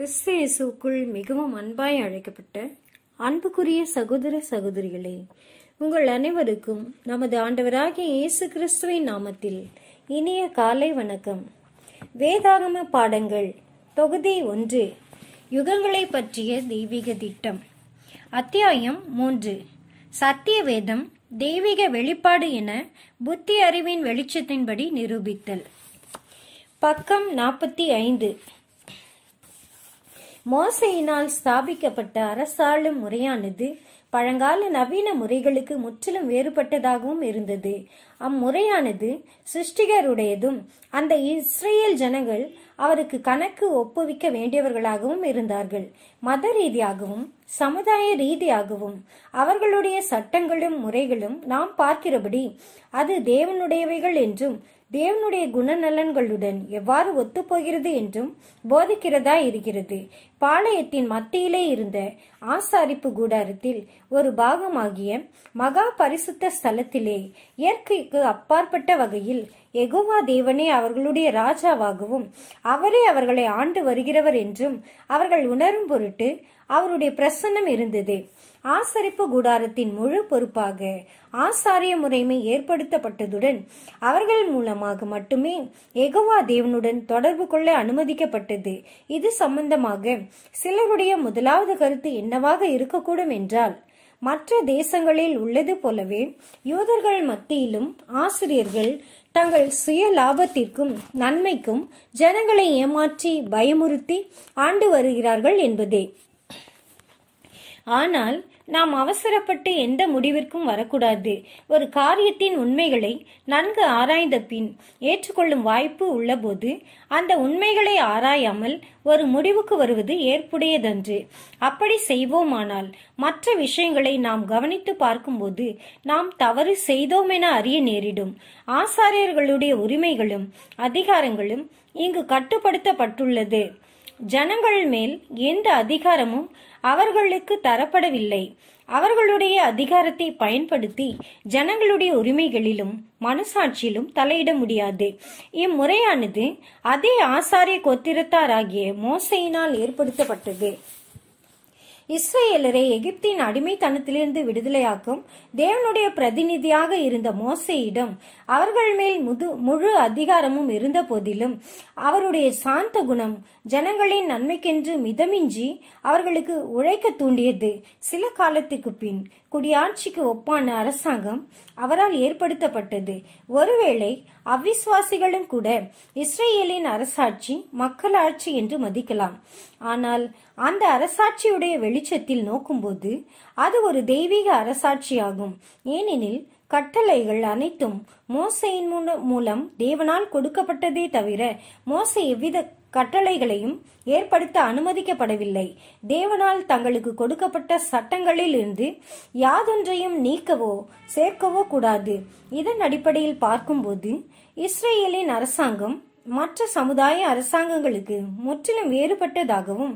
கிறிஸ்தேசுக்குள் மிகவும் அன்பாய் அழைக்கப்பட்ட அன்புக்குரிய சகோதர சகோதரிகளே உங்கள் அனைவருக்கும் நமது ஆண்டவராகிய இயேசு கிறிஸ்துவின் நாமத்தில் இனிய காலை வணக்கம் வேதாகம பாடங்கள் தொகுதி ஒன்று யுகங்களை பற்றிய தெய்வீக திட்டம் அத்தியாயம் மூன்று சத்திய வேதம் தெய்வீக வெளிப்பாடு என புத்தி அறிவின் வெளிச்சத்தின்படி நிரூபித்தல் பக்கம் நாற்பத்தி ஐந்து மோசையினால் ஸ்தாபிக்கப்பட்ட அரசாளும் முறையானது பழங்கால நவீன முறைகளுக்கு முற்றிலும் வேறுபட்டதாகவும் இருந்தது அம்முறையானது சிருஷ்டிகருடையதும் அந்த இஸ்ரேல் ஜனங்கள் அவருக்கு கணக்கு ஒப்புவிக்க வேண்டியவர்களாகவும் இருந்தார்கள் மத ரீதியாகவும் சமுதாய ரீதியாகவும் அவர்களுடைய சட்டங்களும் முறைகளும் நாம் பார்க்கிறபடி அது தேவனுடையவைகள் என்றும் தேவனுடைய குணநலன்களுடன் எவ்வாறு ஒத்துப்போகிறது என்றும் போதிக்கிறதா இருக்கிறது பாளையத்தின் மத்தியிலே இருந்த ஆசாரிப்பு கூடாரத்தில் ஒரு பாகமாகிய மகா பரிசுத்த ஸ்தலத்திலே இயற்கை யோசனைக்கு அப்பாற்பட்ட வகையில் எகோவா தேவனே அவர்களுடைய ராஜாவாகவும் அவரே அவர்களை ஆண்டு வருகிறவர் என்றும் அவர்கள் உணரும் பொருட்டு அவருடைய பிரசன்னம் இருந்தது ஆசரிப்பு கூடாரத்தின் முழு பொறுப்பாக ஆசாரிய முறைமை ஏற்படுத்தப்பட்டதுடன் அவர்கள் மூலமாக மட்டுமே எகோவா தேவனுடன் தொடர்பு கொள்ள அனுமதிக்கப்பட்டது இது சம்பந்தமாக சிலருடைய முதலாவது கருத்து என்னவாக இருக்கக்கூடும் என்றால் மற்ற தேசங்களில் உள்ளது போலவே யூதர்கள் மத்தியிலும் ஆசிரியர்கள் தங்கள் சுய லாபத்திற்கும் நன்மைக்கும் ஜனங்களை ஏமாற்றி பயமுறுத்தி ஆண்டு வருகிறார்கள் என்பதே ஆனால் நாம் அவசரப்பட்டு எந்த முடிவிற்கும் வரக்கூடாது ஒரு காரியத்தின் உண்மைகளை நன்கு ஆராய்ந்த பின் ஏற்றுக்கொள்ளும் வாய்ப்பு உள்ளபோது அந்த உண்மைகளை ஆராயாமல் ஒரு முடிவுக்கு வருவது ஏற்புடையதன்று அப்படி செய்வோமானால் மற்ற விஷயங்களை நாம் கவனித்து பார்க்கும்போது நாம் தவறு செய்தோம் என அறிய நேரிடும் ஆசாரியர்களுடைய உரிமைகளும் அதிகாரங்களும் இங்கு கட்டுப்படுத்தப்பட்டுள்ளது ஜனங்கள் மேல் எந்த அதிகாரமும் அவர்களுக்கு தரப்படவில்லை அவர்களுடைய அதிகாரத்தை பயன்படுத்தி ஜனங்களுடைய உரிமைகளிலும் மனசாட்சியிலும் தலையிட முடியாது இம்முறையானது அதே ஆசாரிய கோத்திரத்தாராகிய மோசையினால் ஏற்படுத்தப்பட்டது இஸ்ரேலரை எகிப்தின் அடிமைத்தனத்திலிருந்து விடுதலையாக்கும் தேவனுடைய பிரதிநிதியாக இருந்த மோசையிடம் அவர்கள் மேல் முது முழு அதிகாரமும் இருந்த போதிலும் அவருடைய சாந்த குணம் ஜனங்களின் நன்மைக்கென்று மிதமின்றி அவர்களுக்கு உழைக்க தூண்டியது சில காலத்துக்கு பின் குடியாட்சிக்கு ஒப்பான அரசாங்கம் அவரால் ஏற்படுத்தப்பட்டது ஒருவேளை அவ்விசுவாசிகளும் கூட இஸ்ரேலின் அரசாட்சி மக்களாட்சி என்று மதிக்கலாம் ஆனால் அந்த அரசாட்சியுடைய வெளிச்சத்தில் நோக்கும்போது அது ஒரு தெய்வீக அரசாட்சியாகும் ஏனெனில் கட்டளைகள் அனைத்தும் மோசையின் மூலம் தேவனால் கொடுக்கப்பட்டதே தவிர மோசை எவ்வித கட்டளைகளையும் ஏற்படுத்த அனுமதிக்கப்படவில்லை தேவனால் தங்களுக்கு கொடுக்கப்பட்ட சட்டங்களில் இருந்து யாதொன்றையும் நீக்கவோ சேர்க்கவோ கூடாது இதன் அடிப்படையில் பார்க்கும்போது இஸ்ரேலின் அரசாங்கம் மற்ற சமுதாய அரசாங்கங்களுக்கு முற்றிலும் வேறுபட்டதாகவும்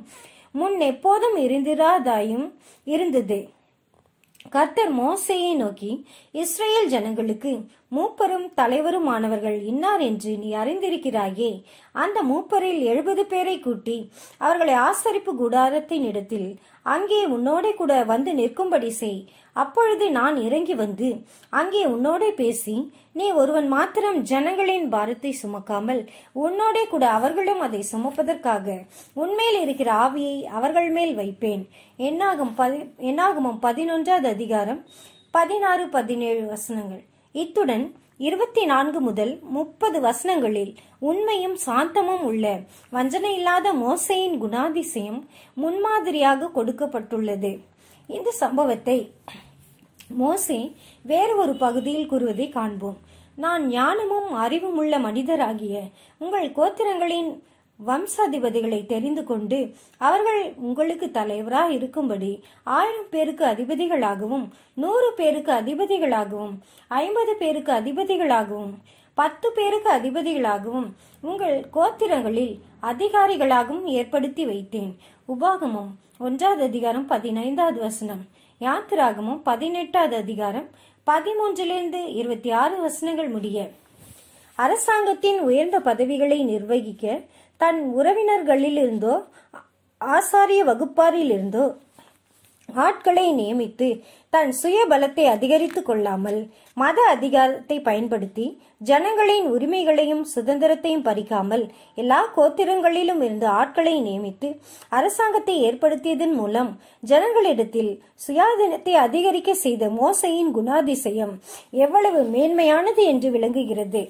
முன் எப்போதும் இருந்திராதாயும் இருந்தது கர்த்தர் மோசையை நோக்கி இஸ்ரேல் ஜனங்களுக்கு மூப்பரும் தலைவருமானவர்கள் இன்னார் என்று நீ அறிந்திருக்கிறாயே அந்த மூப்பரில் எழுபது பேரை கூட்டி அவர்களை ஆசரிப்பு குடாரத்தின் இடத்தில் அங்கே உன்னோட கூட வந்து நிற்கும்படி செய் அப்பொழுது நான் இறங்கி வந்து அங்கே உன்னோட பேசி நீ ஒருவன் மாத்திரம் ஜனங்களின் பாரத்தை சுமக்காமல் உன்னோட கூட அவர்களும் அதை சுமப்பதற்காக உன்மேல் இருக்கிற ஆவியை அவர்கள் மேல் வைப்பேன் என்னாகும் பதி என்னாகுமம் பதினொன்றாவது அதிகாரம் பதினாறு பதினேழு வசனங்கள் இத்துடன் இருபத்தி நான்கு முதல் முப்பது வசனங்களில் உண்மையும் சாந்தமும் உள்ள வஞ்சனையில்லாத மோசையின் குணாதிசயம் முன்மாதிரியாக கொடுக்கப்பட்டுள்ளது இந்த சம்பவத்தை மோசே வேறு ஒரு பகுதியில் கூறுவதை காண்போம் நான் ஞானமும் அறிவும் உள்ள மனிதராகிய உங்கள் கோத்திரங்களின் வம்சாதிபதிகளை தெரிந்து கொண்டு அவர்கள் உங்களுக்கு தலைவராக இருக்கும்படி ஆயிரம் பேருக்கு அதிபதிகளாகவும் நூறு பேருக்கு அதிபதிகளாகவும் ஐம்பது பேருக்கு அதிபதிகளாகவும் பத்து பேருக்கு அதிபதிகளாகவும் உங்கள் கோத்திரங்களில் அதிகாரிகளாகவும் ஏற்படுத்தி வைத்தேன் உபாகமும் ஒன்றாவது அதிகாரம் பதினைந்தாவது வசனம் யாத்திராகமும் பதினெட்டாவது அதிகாரம் பதிமூன்றிலிருந்து இருபத்தி ஆறு வசனங்கள் முடிய அரசாங்கத்தின் உயர்ந்த பதவிகளை நிர்வகிக்க தன் உறவினர்களிலிருந்தோ ஆசாரிய வகுப்பாரிலிருந்தோ ஆட்களை நியமித்து தன் சுய பலத்தை அதிகரித்து கொள்ளாமல் மத அதிகாரத்தை பயன்படுத்தி ஜனங்களின் உரிமைகளையும் சுதந்திரத்தையும் பறிக்காமல் எல்லா கோத்திரங்களிலும் இருந்து ஆட்களை நியமித்து அரசாங்கத்தை ஏற்படுத்தியதன் மூலம் ஜனங்களிடத்தில் சுயாதீனத்தை அதிகரிக்க செய்த மோசையின் குணாதிசயம் எவ்வளவு மேன்மையானது என்று விளங்குகிறது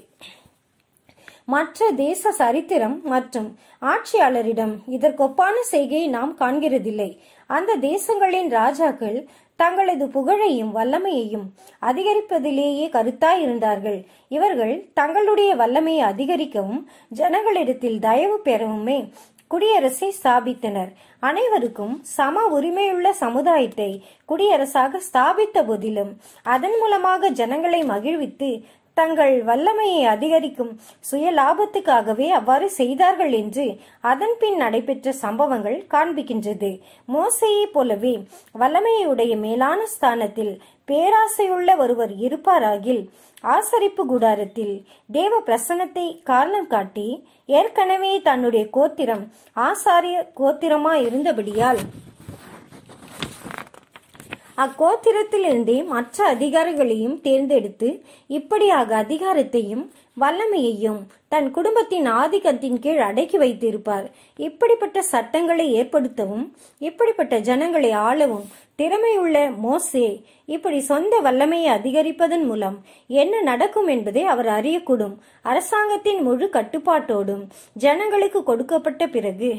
மற்ற தேச சரித்திரம் மற்றும் ஆட்சியாளரிடம் இதற்கொப்பான செய்கையை நாம் காண்கிறதில்லை அந்த தேசங்களின் ராஜாக்கள் தங்களது புகழையும் வல்லமையையும் அதிகரிப்பதிலேயே கருத்தாய் இருந்தார்கள் இவர்கள் தங்களுடைய வல்லமையை அதிகரிக்கவும் ஜனங்களிடத்தில் தயவு பெறவுமே குடியரசை ஸ்தாபித்தனர் அனைவருக்கும் சம உரிமையுள்ள சமுதாயத்தை குடியரசாக ஸ்தாபித்த போதிலும் அதன் மூலமாக ஜனங்களை மகிழ்வித்து தங்கள் வல்லமையை அதிகரிக்கும் சுய லாபத்துக்காகவே அவ்வாறு செய்தார்கள் என்று அதன் பின் நடைபெற்ற சம்பவங்கள் காண்பிக்கின்றது மோசையை போலவே வல்லமையுடைய மேலான ஸ்தானத்தில் பேராசையுள்ள ஒருவர் இருப்பாராகில் ஆசரிப்பு குடாரத்தில் தேவ பிரசனத்தை காரணம் காட்டி ஏற்கனவே தன்னுடைய கோத்திரம் ஆசாரிய கோத்திரமாயிருந்தபடியால் அக்கோத்திரத்திலிருந்தே மற்ற அதிகாரிகளையும் தேர்ந்தெடுத்து இப்படியாக அதிகாரத்தையும் வல்லமையையும் தன் குடும்பத்தின் ஆதிக்கத்தின் கீழ் அடக்கி வைத்திருப்பார் இப்படிப்பட்ட சட்டங்களை ஏற்படுத்தவும் இப்படிப்பட்ட ஜனங்களை ஆளவும் திறமையுள்ள மோசே இப்படி சொந்த வல்லமையை அதிகரிப்பதன் மூலம் என்ன நடக்கும் என்பதை அவர் அறியக்கூடும் அரசாங்கத்தின் முழு கட்டுப்பாட்டோடும் ஜனங்களுக்கு கொடுக்கப்பட்ட பிறகு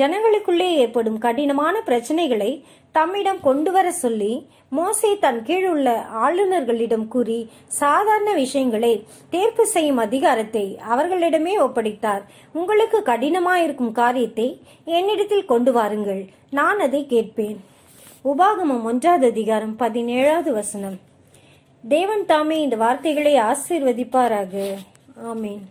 ஜனங்களுக்குள்ளே ஏற்படும் கடினமான பிரச்சனைகளை தம்மிடம் கொண்டு வர சொல்லி மோசே தன் கீழ் உள்ள ஆளுநர்களிடம் கூறி சாதாரண விஷயங்களை தேர்வு செய்யும் அதிகாரத்தை அவர்கள் அவர்களிடமே ஒப்படைத்தார் உங்களுக்கு கடினமாயிருக்கும் காரியத்தை என்னிடத்தில் கொண்டு வாருங்கள் நான் அதை கேட்பேன் உபாகமம் ஒன்றாவது அதிகாரம் பதினேழாவது வசனம் தேவன் தாமே இந்த வார்த்தைகளை ஆசீர்வதிப்பாராக ஆமீன்